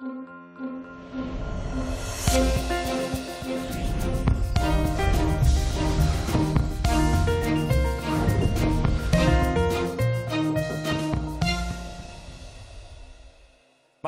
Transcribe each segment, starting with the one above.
Thank you.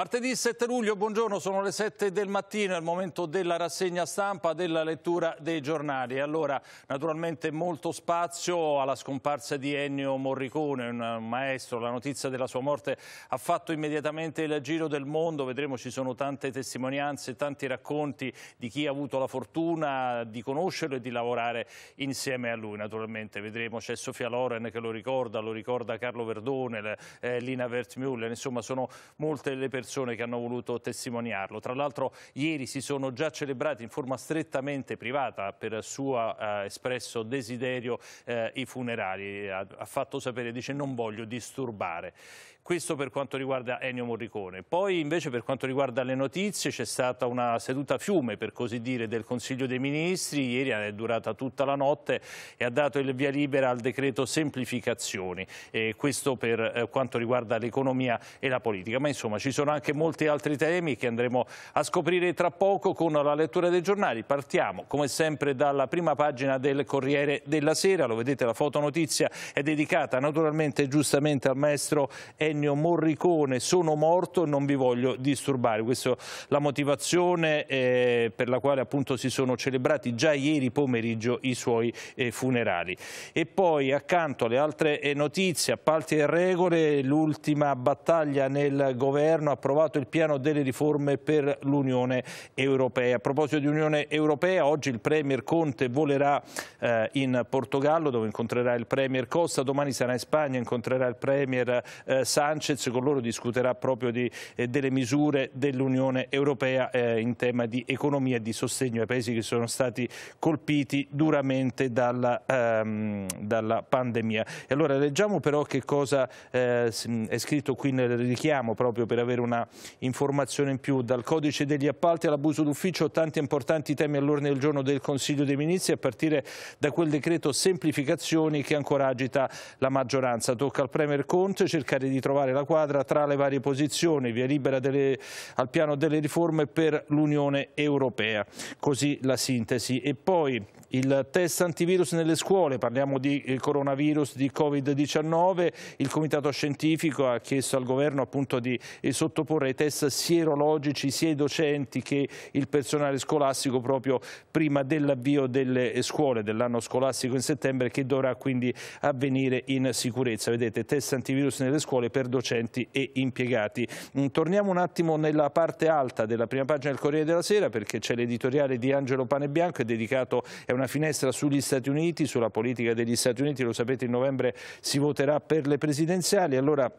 Martedì 7 luglio, buongiorno, sono le 7 del mattino, è il momento della rassegna stampa, della lettura dei giornali. Allora, naturalmente molto spazio alla scomparsa di Ennio Morricone, un maestro. La notizia della sua morte ha fatto immediatamente il giro del mondo, vedremo ci sono tante testimonianze, tanti racconti di chi ha avuto la fortuna di conoscerlo e di lavorare insieme a lui. Naturalmente vedremo, c'è Sofia Loren che lo ricorda, lo ricorda Carlo Verdone, eh, Lina Wertmüller, insomma sono molte le persone persone che hanno voluto testimoniarlo. Tra l'altro ieri si sono già celebrati in forma strettamente privata per suo eh, espresso desiderio eh, i funerali. Ha, ha fatto sapere, dice non voglio disturbare. Questo per quanto riguarda Ennio Morricone. Poi invece per quanto riguarda le notizie c'è stata una seduta fiume, per così dire, del Consiglio dei Ministri. Ieri è durata tutta la notte e ha dato il via libera al decreto semplificazioni. E questo per eh, quanto riguarda l'economia e la politica. Ma insomma ci sono anche molti altri temi che andremo a scoprire tra poco con la lettura dei giornali. Partiamo come sempre dalla prima pagina del Corriere della Sera. Lo vedete la fotonotizia è dedicata naturalmente e giustamente al maestro Ennio Ennio Morricone, sono morto, non vi voglio disturbare. Questa è la motivazione eh, per la quale appunto si sono celebrati già ieri pomeriggio i suoi eh, funerali. E poi accanto alle altre eh, notizie, appalti e regole, l'ultima battaglia nel governo ha approvato il piano delle riforme per l'Unione Europea. A proposito di Unione Europea, oggi il Premier Conte volerà eh, in Portogallo dove incontrerà il Premier Costa, domani sarà in Spagna, incontrerà il Premier eh, Sanchez con loro discuterà proprio di, eh, delle misure dell'Unione Europea eh, in tema di economia e di sostegno ai paesi che sono stati colpiti duramente dalla, ehm, dalla pandemia. E allora leggiamo però che cosa eh, è scritto qui nel richiamo proprio per avere una informazione in più dal codice degli appalti all'abuso d'ufficio tanti importanti temi all'ordine del giorno del Consiglio dei Ministri a partire da quel decreto semplificazioni che ancora agita la maggioranza. Tocca al Premier Conte cercare di trovare trovare la quadra tra le varie posizioni, via libera delle, al piano delle riforme per l'Unione Europea, così la sintesi. E poi il test antivirus nelle scuole, parliamo di eh, coronavirus, di Covid-19, il Comitato Scientifico ha chiesto al Governo appunto di eh, sottoporre ai test sierologici sia i docenti che il personale scolastico proprio prima dell'avvio delle eh, scuole dell'anno scolastico in settembre che dovrà quindi avvenire in sicurezza. Vedete, test antivirus nelle scuole per docenti e impiegati. Mm, torniamo un attimo nella parte alta della prima pagina del Corriere della Sera perché c'è l'editoriale di Angelo Panebianco, è dedicato a una una finestra sugli Stati Uniti, sulla politica degli Stati Uniti, lo sapete in novembre si voterà per le presidenziali, allora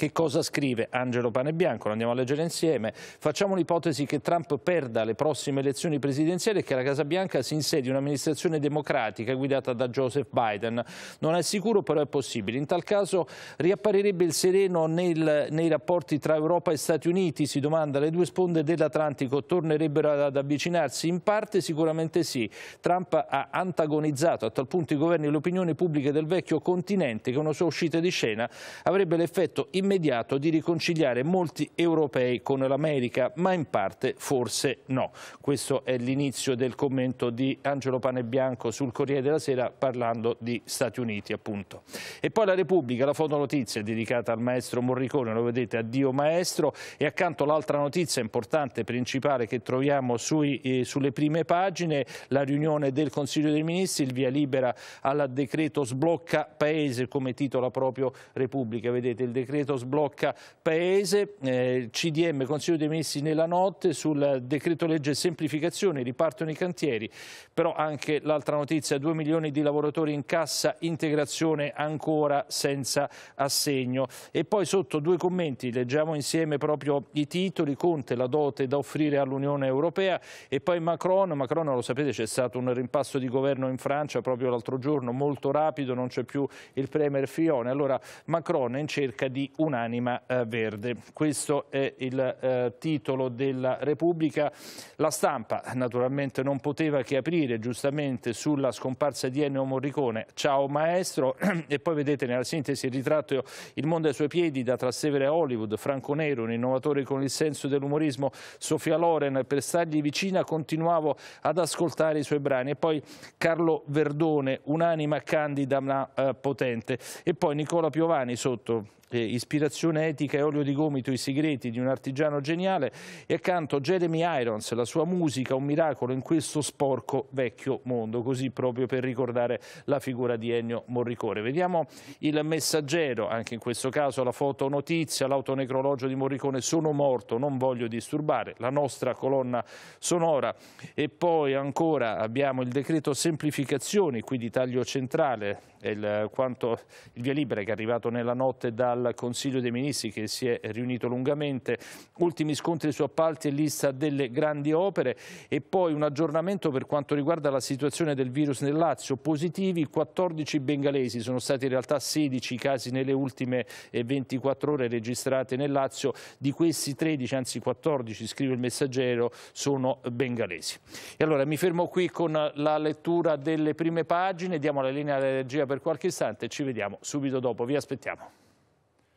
che cosa scrive Angelo Panebianco? Lo andiamo a leggere insieme. Facciamo l'ipotesi che Trump perda le prossime elezioni presidenziali e che la Casa Bianca si insedi un'amministrazione democratica guidata da Joseph Biden. Non è sicuro, però è possibile. In tal caso riapparirebbe il sereno nel, nei rapporti tra Europa e Stati Uniti, si domanda. Le due sponde dell'Atlantico tornerebbero ad avvicinarsi? In parte sicuramente sì. Trump ha antagonizzato a tal punto i governi e le opinioni pubbliche del vecchio continente che una sua uscita di scena avrebbe l'effetto immediato immediato di riconciliare molti europei con l'America, ma in parte forse no. Questo è l'inizio del commento di Angelo Panebianco sul Corriere della Sera parlando di Stati Uniti appunto. E poi la Repubblica, la fotonotizia dedicata al maestro Morricone, lo vedete, addio maestro, e accanto l'altra notizia importante, principale che troviamo sui, eh, sulle prime pagine, la riunione del Consiglio dei Ministri, il via libera al decreto sblocca paese come titola proprio Repubblica, vedete il decreto sblocca paese, eh, CDM, Consiglio dei Ministri nella notte, sul decreto legge semplificazione, ripartono i cantieri, però anche l'altra notizia, 2 milioni di lavoratori in cassa, integrazione ancora senza assegno. E poi sotto due commenti, leggiamo insieme proprio i titoli, Conte, la dote da offrire all'Unione Europea e poi Macron, Macron lo sapete c'è stato un rimpasto di governo in Francia proprio l'altro giorno, molto rapido, non c'è più il Premier Fione, allora Macron è in cerca di un un'anima eh, verde. Questo è il eh, titolo della Repubblica. La stampa naturalmente non poteva che aprire giustamente sulla scomparsa di Ennio Morricone. Ciao maestro e poi vedete nella sintesi il ritratto Il mondo ai suoi piedi da Trastevere a Hollywood, Franco Nero, un innovatore con il senso dell'umorismo, Sofia Loren, per stargli vicina continuavo ad ascoltare i suoi brani e poi Carlo Verdone, un'anima candida ma eh, potente e poi Nicola Piovani sotto eh, ispirazione etica e olio di gomito i segreti di un artigiano geniale e accanto Jeremy Irons, la sua musica, un miracolo in questo sporco vecchio mondo, così proprio per ricordare la figura di Ennio Morricone. Vediamo il messaggero, anche in questo caso la foto notizia, l'autonecrologio di Morricone, sono morto, non voglio disturbare, la nostra colonna sonora e poi ancora abbiamo il decreto semplificazioni, qui di taglio centrale, il, quanto, il via libera che è arrivato nella notte dal Consiglio Consiglio dei Ministri che si è riunito lungamente, ultimi scontri su appalti e lista delle grandi opere e poi un aggiornamento per quanto riguarda la situazione del virus nel Lazio, positivi 14 bengalesi, sono stati in realtà 16 casi nelle ultime 24 eh, ore registrate nel Lazio, di questi 13, anzi 14, scrive il messaggero, sono bengalesi. E allora mi fermo qui con la lettura delle prime pagine, diamo la linea alla regia per qualche istante e ci vediamo subito dopo, vi aspettiamo.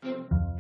Thank you.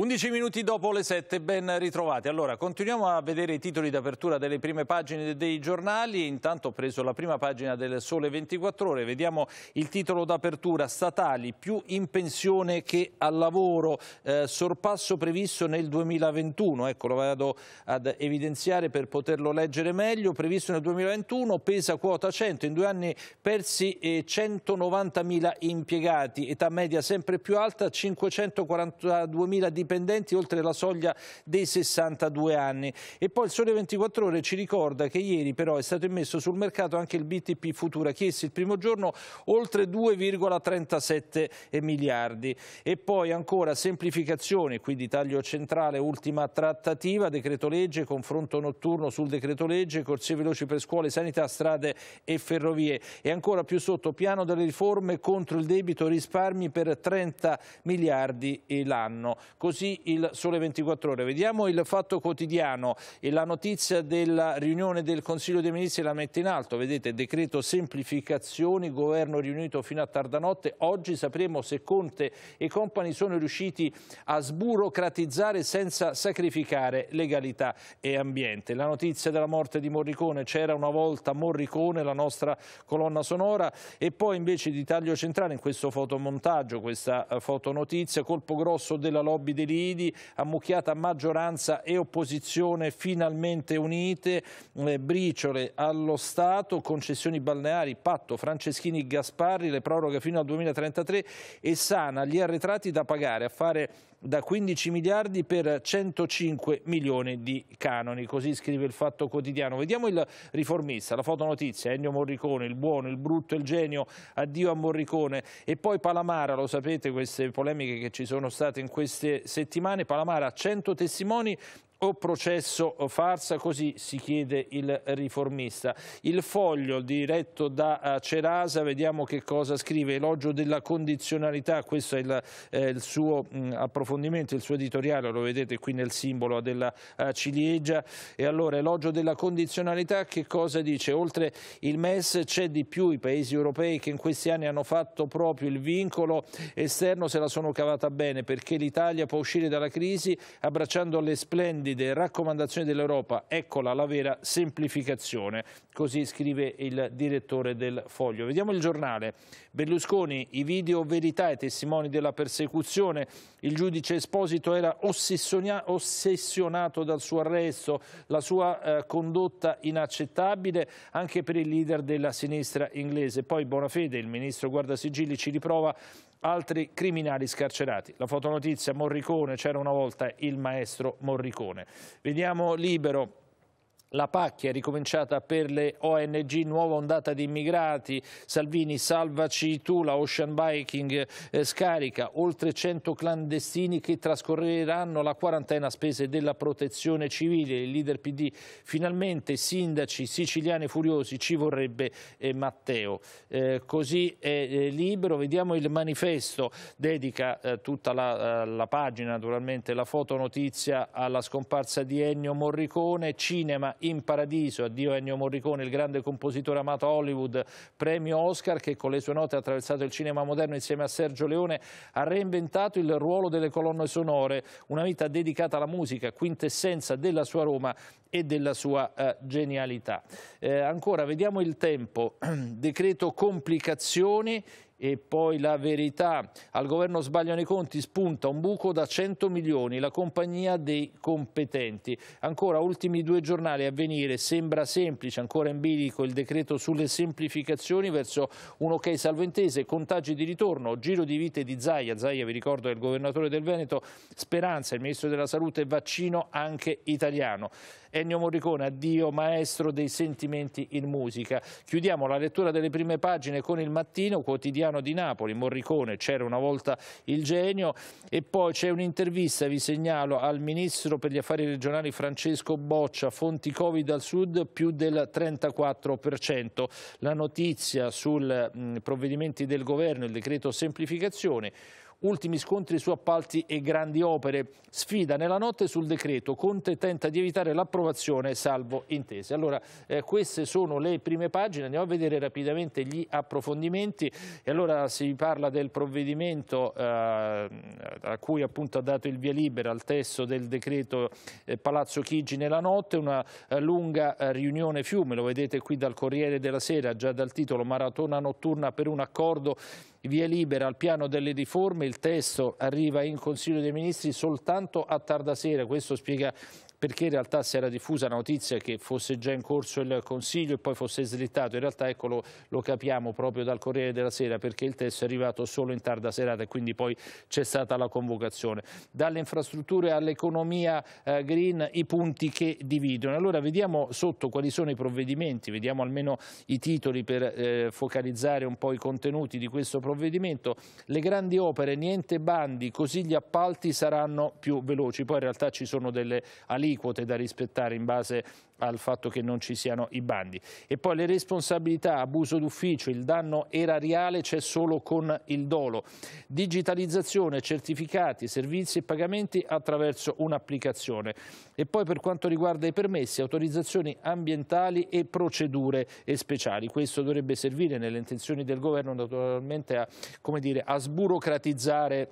11 minuti dopo le 7, ben ritrovati. Allora, continuiamo a vedere i titoli d'apertura delle prime pagine dei giornali. Intanto ho preso la prima pagina del Sole 24 Ore. Vediamo il titolo d'apertura. Statali, più in pensione che al lavoro. Eh, sorpasso previsto nel 2021. Ecco, lo vado ad evidenziare per poterlo leggere meglio. Previsto nel 2021, pesa quota 100. In due anni persi 190.000 eh, impiegati. Età media sempre più alta, 542.000 dipendenti dipendenti oltre la soglia dei 62 anni. E poi il Sole 24 Ore ci ricorda che ieri però è stato immesso sul mercato anche il BTP Futura, chiesto il primo giorno oltre 2,37 miliardi. E poi ancora semplificazione, quindi taglio centrale, ultima trattativa, decreto legge, confronto notturno sul decreto legge, corsie veloci per scuole, sanità, strade e ferrovie. E ancora più sotto, piano delle riforme contro il debito, risparmi per 30 miliardi l'anno. Così così il Sole 24 Ore. Vediamo il fatto quotidiano e la notizia della riunione del Consiglio dei Ministri la mette in alto. Vedete, decreto semplificazioni, governo riunito fino a tardanotte. Oggi sapremo se Conte e compagni sono riusciti a sburocratizzare senza sacrificare legalità e ambiente. La notizia della morte di Morricone, c'era una volta Morricone, la nostra colonna sonora, e poi invece di taglio centrale in questo fotomontaggio, questa eh, fotonotizia, colpo grosso della lobby Fidelidi, ammucchiata maggioranza e opposizione finalmente unite, eh, briciole allo Stato, concessioni balneari, patto Franceschini-Gasparri, le proroghe fino al 2033 e sana gli arretrati da pagare a fare da 15 miliardi per 105 milioni di canoni, così scrive il Fatto Quotidiano. Vediamo il riformista, la fotonotizia, Ennio Morricone, il buono, il brutto, il genio, addio a Morricone e poi Palamara, lo sapete queste polemiche che ci sono state in queste settimane, Palamara 100 testimoni o processo o farsa, così si chiede il riformista. Il foglio diretto da eh, Cerasa, vediamo che cosa scrive, elogio della condizionalità, questo è il, eh, il suo mh, approfondimento, il suo editoriale, lo vedete qui nel simbolo della uh, ciliegia, e allora elogio della condizionalità che cosa dice? Oltre il MES c'è di più, i paesi europei che in questi anni hanno fatto proprio il vincolo esterno se la sono cavata bene, perché l'Italia può uscire dalla crisi abbracciando le splendide candide raccomandazioni dell'Europa, eccola la vera semplificazione, così scrive il direttore del Foglio. Vediamo il giornale. Berlusconi, i video verità e testimoni della persecuzione, il giudice Esposito era ossessionato dal suo arresto, la sua eh, condotta inaccettabile anche per il leader della sinistra inglese. Poi Bonafede, il ministro guardasigilli, ci riprova altri criminali scarcerati. La fotonotizia Morricone, c'era una volta il maestro Morricone. Vediamo libero la pacchia è ricominciata per le ONG, nuova ondata di immigrati, Salvini salvaci tu, la Ocean Biking eh, scarica, oltre 100 clandestini che trascorreranno la quarantena a spese della protezione civile, il leader PD finalmente, sindaci siciliani furiosi, ci vorrebbe eh, Matteo. Eh, così è eh, libero, vediamo il manifesto, dedica eh, tutta la, eh, la pagina, naturalmente la fotonotizia alla scomparsa di Ennio Morricone, cinema in paradiso, addio Ennio Morricone, il grande compositore amato a Hollywood, premio Oscar che con le sue note ha attraversato il cinema moderno insieme a Sergio Leone, ha reinventato il ruolo delle colonne sonore, una vita dedicata alla musica, quintessenza della sua Roma e della sua eh, genialità. Eh, ancora, vediamo il tempo, decreto complicazioni, e poi la verità. Al governo sbagliano i conti, spunta un buco da 100 milioni, la compagnia dei competenti. Ancora ultimi due giornali a venire, sembra semplice, ancora in bilico il decreto sulle semplificazioni verso un ok salventese, contagi di ritorno, giro di vite di Zaia, Zaia vi ricordo è il governatore del Veneto, Speranza, il ministro della salute, vaccino anche italiano. Ennio Morricone, addio maestro dei sentimenti in musica. Chiudiamo la lettura delle prime pagine con il mattino, quotidiano di Napoli, Morricone, c'era una volta il genio e poi c'è un'intervista, vi segnalo, al ministro per gli affari regionali Francesco Boccia, fonti Covid al sud più del 34%. La notizia sui mm, provvedimenti del governo, il decreto semplificazione, Ultimi scontri su appalti e grandi opere. Sfida nella notte sul decreto. Conte tenta di evitare l'approvazione salvo intese. Allora, eh, queste sono le prime pagine. Andiamo a vedere rapidamente gli approfondimenti. E allora si parla del provvedimento eh, a cui appunto ha dato il via libera al testo del decreto eh, Palazzo Chigi nella notte. Una eh, lunga eh, riunione fiume, lo vedete qui dal Corriere della Sera, già dal titolo Maratona notturna per un accordo via libera al piano delle riforme, il testo arriva in Consiglio dei Ministri soltanto a tarda sera, questo spiega perché in realtà si era diffusa notizia che fosse già in corso il Consiglio e poi fosse slittato. In realtà ecco, lo, lo capiamo proprio dal Corriere della Sera perché il testo è arrivato solo in tarda serata e quindi poi c'è stata la convocazione. Dalle infrastrutture all'economia eh, green i punti che dividono. Allora vediamo sotto quali sono i provvedimenti, vediamo almeno i titoli per eh, focalizzare un po' i contenuti di questo provvedimento. Le grandi opere, niente bandi, così gli appalti saranno più veloci. Poi in realtà ci sono delle aliquote aliquote da rispettare in base al fatto che non ci siano i bandi. E poi le responsabilità, abuso d'ufficio, il danno erariale c'è solo con il dolo. Digitalizzazione, certificati, servizi e pagamenti attraverso un'applicazione. E poi per quanto riguarda i permessi, autorizzazioni ambientali e procedure e speciali. Questo dovrebbe servire nelle intenzioni del governo naturalmente a, dire, a sburocratizzare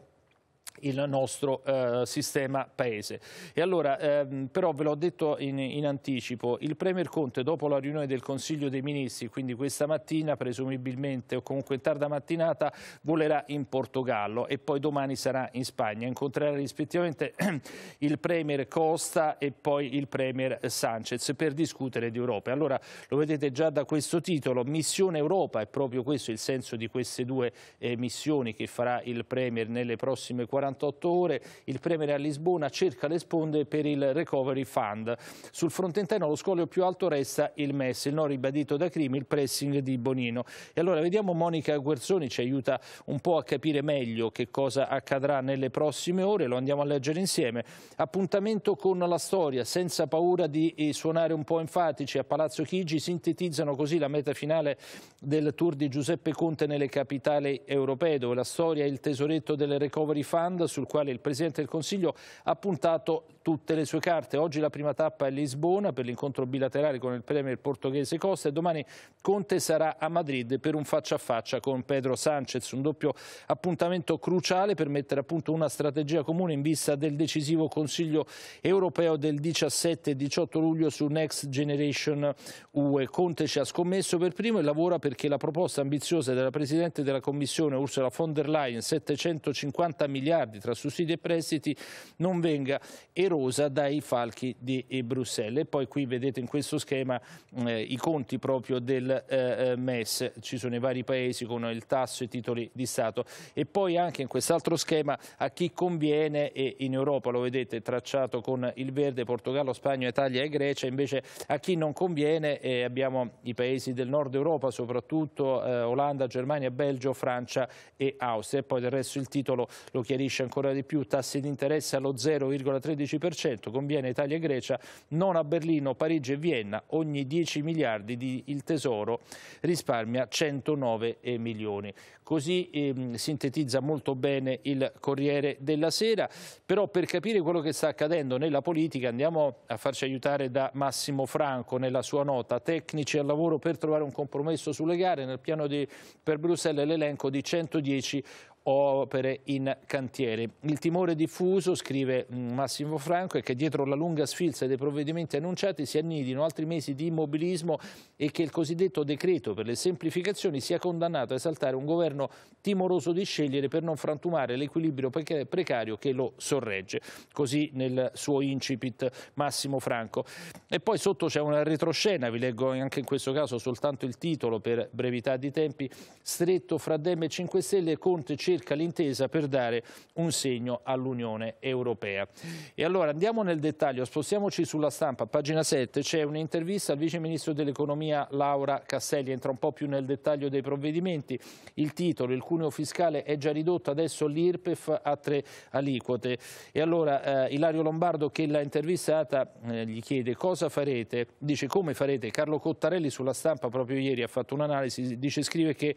il nostro eh, sistema paese. E allora, ehm, però ve l'ho detto in, in, anticipo, il Premier Conte dopo la riunione del Consiglio dei Ministri, quindi questa mattina presumibilmente o comunque in tarda mattinata, volerà in Portogallo e poi domani sarà in Spagna. Incontrerà rispettivamente il Premier Costa e poi il Premier Sanchez per discutere di Europa. Allora, lo vedete già da questo titolo, Missione Europa, è proprio questo il senso di queste due eh, missioni che farà il Premier nelle prossime 40 48 ore, il Premier a Lisbona cerca le sponde per il Recovery Fund. Sul fronte interno lo scoglio più alto resta il MES, il no ribadito da Crimi, il pressing di Bonino. E allora vediamo Monica Guerzoni, ci aiuta un po' a capire meglio che cosa accadrà nelle prossime ore, lo andiamo a leggere insieme. Appuntamento con la storia, senza paura di eh, suonare un po' enfatici a Palazzo Chigi, sintetizzano così la meta finale del tour di Giuseppe Conte nelle capitali europee, dove la storia è il tesoretto del Recovery Fund Land sul quale il Presidente del Consiglio ha puntato tutte le sue carte. Oggi la prima tappa è Lisbona per l'incontro bilaterale con il Premier portoghese Costa e domani Conte sarà a Madrid per un faccia a faccia con Pedro Sanchez, un doppio appuntamento cruciale per mettere a punto una strategia comune in vista del decisivo Consiglio europeo del 17 e 18 luglio su Next Generation UE. Conte ci ha scommesso per primo e lavora perché la proposta ambiziosa della Presidente della Commissione Ursula von der Leyen, 750 miliardi miliardi tra sussidi e prestiti non venga erosa dai falchi di eh, Bruxelles. E poi qui vedete in questo schema eh, i conti proprio del eh, eh, MES, ci sono i vari paesi con il tasso e i titoli di Stato e poi anche in quest'altro schema a chi conviene e in Europa lo vedete tracciato con il verde Portogallo, Spagna, Italia e Grecia, invece a chi non conviene eh, abbiamo i paesi del nord Europa soprattutto eh, Olanda, Germania, Belgio, Francia e Austria e poi del resto il titolo lo chiarisce Accresce ancora di più tassi di interesse allo 0,13%, conviene Italia e Grecia, non a Berlino, Parigi e Vienna, ogni 10 miliardi di il Tesoro risparmia 109 milioni. Così ehm, sintetizza molto bene il Corriere della Sera, però per capire quello che sta accadendo nella politica andiamo a farci aiutare da Massimo Franco nella sua nota tecnici al lavoro per trovare un compromesso sulle gare nel piano di, per Bruxelles l'elenco di 110 opere in cantiere. Il timore diffuso, scrive mm, Massimo Franco, è che dietro la lunga sfilza dei provvedimenti annunciati si annidino altri mesi di immobilismo e che il cosiddetto decreto per le semplificazioni sia condannato a esaltare un governo timoroso di scegliere per non frantumare l'equilibrio precario che lo sorregge. Così nel suo incipit Massimo Franco. E poi sotto c'è una retroscena, vi leggo anche in questo caso soltanto il titolo per brevità di tempi, stretto fra Dem e 5 Stelle, Conte, Cesare cerca l'intesa per dare un segno all'Unione Europea. E allora andiamo nel dettaglio, spostiamoci sulla stampa, a pagina 7 c'è un'intervista al Vice Ministro dell'Economia Laura Casselli, entra un po' più nel dettaglio dei provvedimenti, il titolo, il cuneo fiscale è già ridotto, adesso l'IRPEF a tre aliquote. E allora eh, Ilario Lombardo che l'ha intervistata eh, gli chiede cosa farete, dice come farete, Carlo Cottarelli sulla stampa proprio ieri ha fatto un'analisi, dice scrive che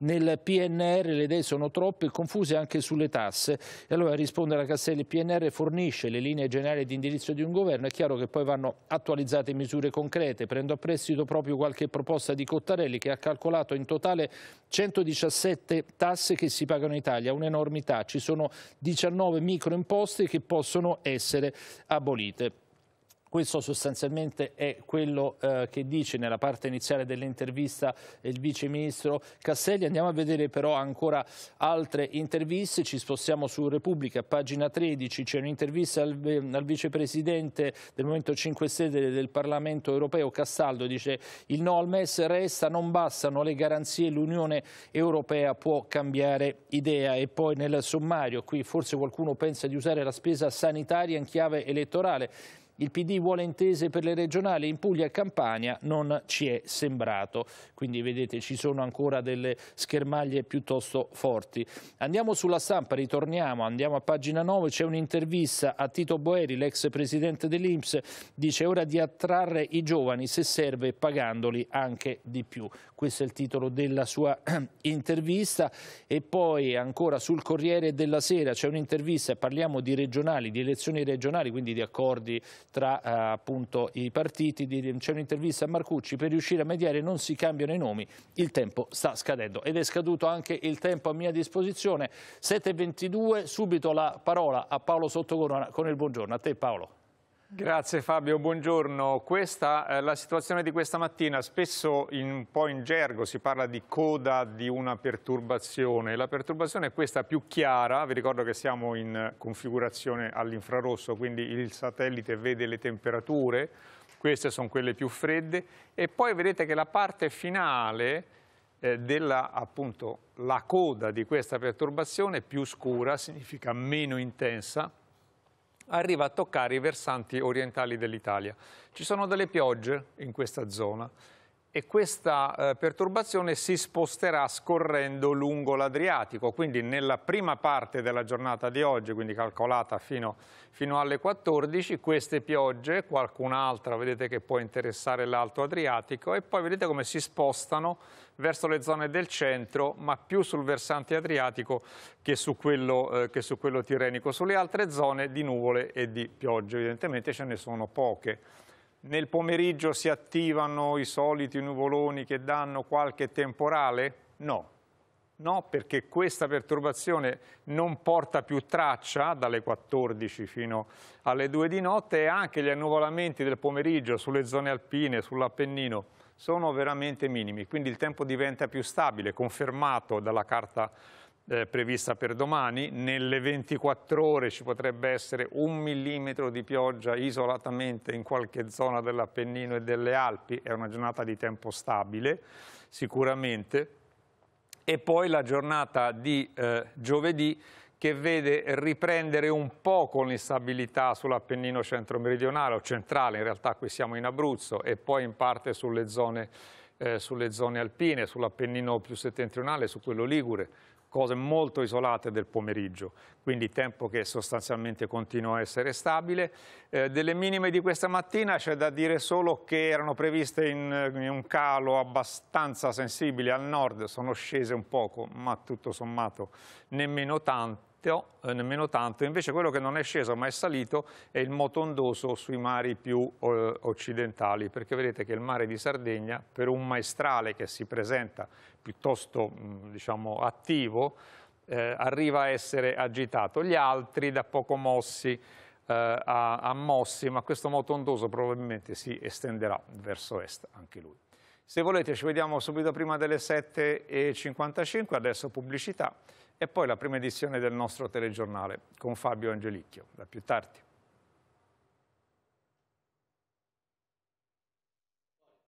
nel PNR le idee sono troppe, confuse anche sulle tasse. E allora risponde la Castelli, PNR fornisce le linee generali di indirizzo di un governo, è chiaro che poi vanno attualizzate misure concrete. Prendo a prestito proprio qualche proposta di Cottarelli che ha calcolato in totale 117 tasse che si pagano in Italia, un'enormità. Ci sono 19 microimposte che possono essere abolite. Questo sostanzialmente è quello eh, che dice nella parte iniziale dell'intervista il vice ministro Castelli. Andiamo a vedere però ancora altre interviste. Ci spostiamo su Repubblica, pagina 13. C'è un'intervista al, eh, al vicepresidente del Movimento 5 Stelle del Parlamento europeo, Castaldo. Dice il no al MES resta, non bastano le garanzie, l'Unione europea può cambiare idea. E poi nel sommario, qui forse qualcuno pensa di usare la spesa sanitaria in chiave elettorale. Il PD vuole intese per le regionali in Puglia e Campania, non ci è sembrato. Quindi vedete ci sono ancora delle schermaglie piuttosto forti. Andiamo sulla stampa, ritorniamo, andiamo a pagina 9, c'è un'intervista a Tito Boeri, l'ex presidente dell'Inps, dice ora di attrarre i giovani se serve pagandoli anche di più. Questo è il titolo della sua intervista e poi ancora sul Corriere della Sera c'è un'intervista, parliamo di regionali, di elezioni regionali, quindi di accordi tra eh, appunto i partiti. C'è un'intervista a Marcucci, per riuscire a mediare non si cambiano i nomi, il tempo sta scadendo ed è scaduto anche il tempo a mia disposizione. 7.22, subito la parola a Paolo Sottogorona con il buongiorno. A te Paolo. Grazie Fabio, buongiorno. Questa è eh, la situazione di questa mattina. Spesso in, un po' in gergo si parla di coda di una perturbazione. La perturbazione è questa più chiara, vi ricordo che siamo in configurazione all'infrarosso, quindi il satellite vede le temperature, queste sono quelle più fredde e poi vedete che la parte finale eh, della appunto la coda di questa perturbazione più scura significa meno intensa arriva a toccare i versanti orientali dell'Italia. Ci sono delle piogge in questa zona e questa eh, perturbazione si sposterà scorrendo lungo l'Adriatico, quindi nella prima parte della giornata di oggi, quindi calcolata fino, fino alle 14, queste piogge, qualcun'altra vedete che può interessare l'Alto Adriatico e poi vedete come si spostano verso le zone del centro, ma più sul versante adriatico che su quello, eh, che su quello tirrenico. Sulle altre zone di nuvole e di piogge, evidentemente ce ne sono poche. Nel pomeriggio si attivano i soliti nuvoloni che danno qualche temporale? No. No, perché questa perturbazione non porta più traccia dalle 14 fino alle 2 di notte e anche gli annuvolamenti del pomeriggio sulle zone alpine, sull'Appennino, sono veramente minimi. Quindi il tempo diventa più stabile, confermato dalla carta eh, prevista per domani, nelle 24 ore ci potrebbe essere un millimetro di pioggia isolatamente in qualche zona dell'Appennino e delle Alpi, è una giornata di tempo stabile sicuramente, e poi la giornata di eh, giovedì che vede riprendere un po' con l'instabilità sull'Appennino centro-meridionale o centrale, in realtà qui siamo in Abruzzo e poi in parte sulle zone, eh, sulle zone alpine, sull'Appennino più settentrionale, su quello Ligure cose molto isolate del pomeriggio, quindi tempo che sostanzialmente continua a essere stabile. Eh, delle minime di questa mattina c'è da dire solo che erano previste in, in, un calo abbastanza sensibile al nord, sono scese un poco, ma tutto sommato nemmeno tanto Teo eh, nemmeno tanto, invece quello che non è sceso ma è salito è il motondoso sui mari più eh, occidentali, perché vedete che il mare di Sardegna per un maestrale che si presenta piuttosto mm, diciamo, attivo eh, arriva a essere agitato, gli altri da poco mossi eh, a, a mossi, ma questo motondoso probabilmente si estenderà verso est anche lui. Se volete ci vediamo subito prima delle 7.55, adesso pubblicità e poi la prima edizione del nostro telegiornale con Fabio Angelicchio. Da più tardi.